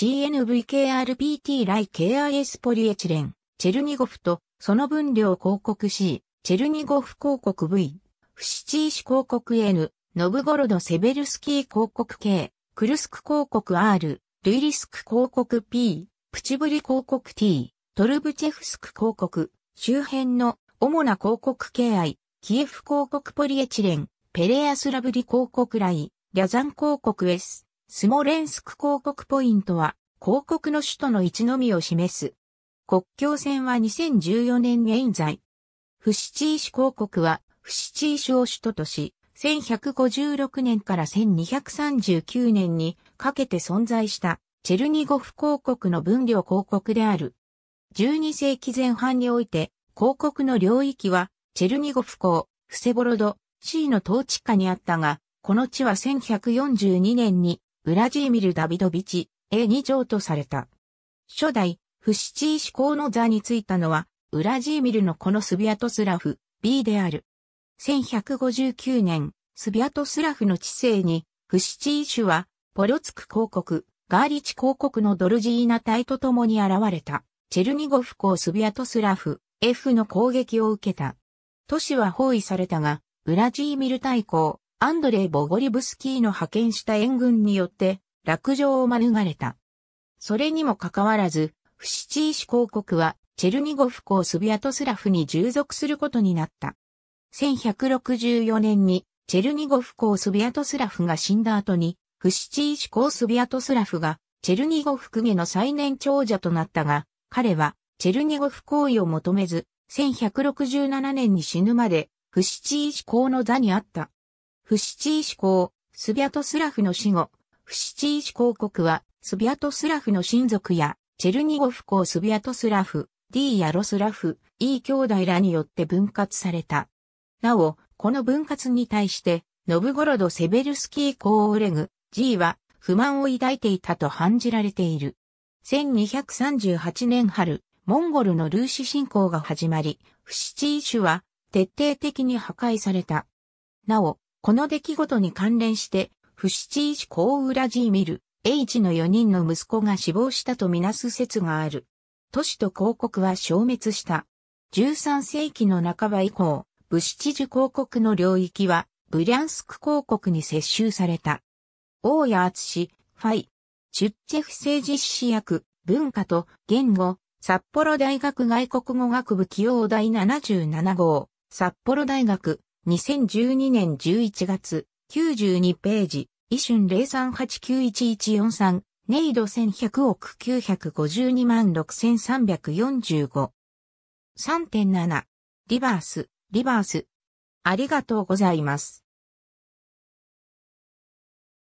CNVKRPT ライ KIS ポリエチレン、チェルニゴフと、その分量広告 C、チェルニゴフ広告 V、フシチーシ広告 N、ノブゴロドセベルスキー広告 K、クルスク広告 R、ルイリスク広告 P、プチブリ広告 T、トルブチェフスク広告、周辺の主な広告 KI、キエフ広告ポリエチレン、ペレアスラブリ広告ライ、リャザン広告 S、スモレンスク広告ポイントは、広告の首都の位置のみを示す。国境線は2014年現在。フシチーシ広告は、フシチーシを首都とし、1156年から1239年にかけて存在したチェルニゴフ広告の分量広告である。12世紀前半において、広告の領域は、チェルニゴフ港、フセボロド、C の統治下にあったが、この地は1142年にウラジーミル・ダビドビチ、A2 条とされた。初代、フシチー志向の座についたのは、ウラジーミルのこのスビアトスラフ、B である。1159年、スビアトスラフの治世に、フシチー主は、ポロツク公国、ガーリチ公国のドルジーナ隊と共に現れた、チェルニゴフ公スビアトスラフ、F の攻撃を受けた。都市は包囲されたが、ウラジーミル大公、アンドレイ・ボゴリブスキーの派遣した援軍によって、落城を免れた。それにもかかわらず、フシチーシ公国は、チェルニゴフ公スビアトスラフに従属することになった。1164年に、チェルニゴフ公スビアトスラフが死んだ後に、フシチーシ公スビアトスラフが、チェルニゴフ公家の最年長者となったが、彼は、チェルニゴフ公位を求めず、1167年に死ぬまで、フシチーシ公の座にあった。フシチーシ公、スビャトスラフの死後、フシチーシ公国は、スビャトスラフの親族や、チェルニゴフ公スビャトスラフ、D ヤロスラフ、E 兄弟らによって分割された。なお、この分割に対して、ノブゴロド・セベルスキー公オレグ、G は不満を抱いていたと判じられている。1238年春、モンゴルのルーシ侵攻が始まり、フシチーシュは徹底的に破壊された。なお、この出来事に関連して、フシチーシコウウラジーミル、エイチの4人の息子が死亡したとみなす説がある。都市と広告は消滅した。13世紀の半ば以降、ブシチジュ広告の領域は、ブリャンスク広告に接収された。大谷厚ファイ、シュッチェフ政治史役、文化と言語、札幌大学外国語学部起用第77号、札幌大学2012年11月、92ページ、イ春03891143、ネイド1100億952万6345。3.7、リバース、リバース。ありがとうございます。